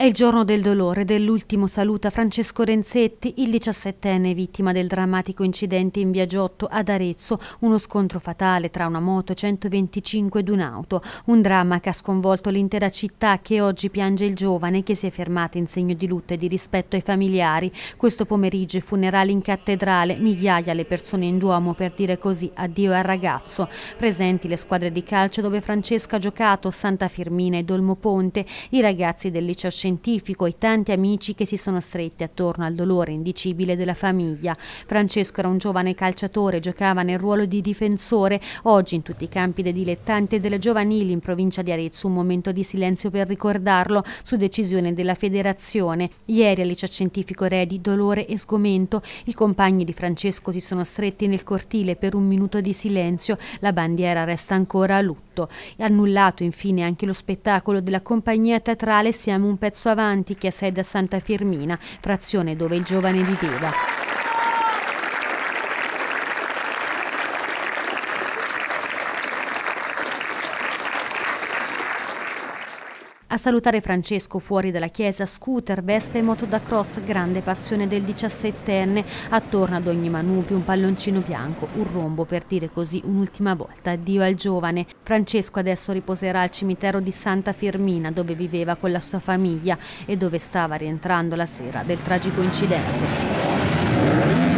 È il giorno del dolore dell'ultimo saluto a Francesco Renzetti, il 17enne vittima del drammatico incidente in via Giotto ad Arezzo, uno scontro fatale tra una moto 125 ed un'auto, un dramma che ha sconvolto l'intera città che oggi piange il giovane che si è fermata in segno di lutto e di rispetto ai familiari. Questo pomeriggio i funerali in cattedrale, migliaia le persone in Duomo per dire così addio al ragazzo, presenti le squadre di calcio dove Francesco ha giocato, Santa Firmina e Dolmo Ponte, i ragazzi del liceo scientifico scientifico e tanti amici che si sono stretti attorno al dolore indicibile della famiglia. Francesco era un giovane calciatore, giocava nel ruolo di difensore, oggi in tutti i campi dei dilettanti e delle giovanili in provincia di Arezzo un momento di silenzio per ricordarlo su decisione della federazione. Ieri al liceo scientifico Redi dolore e sgomento, i compagni di Francesco si sono stretti nel cortile per un minuto di silenzio, la bandiera resta ancora a lutto. È Annullato infine anche lo spettacolo della compagnia teatrale Siamo un pezzo avanti che ha sede a Santa Firmina, frazione dove il giovane viveva. A salutare Francesco fuori dalla chiesa, scooter, vespa e moto da cross, grande passione del 17enne. Attorno ad ogni manubrio un palloncino bianco, un rombo per dire così un'ultima volta addio al giovane. Francesco adesso riposerà al cimitero di Santa Firmina dove viveva con la sua famiglia e dove stava rientrando la sera del tragico incidente.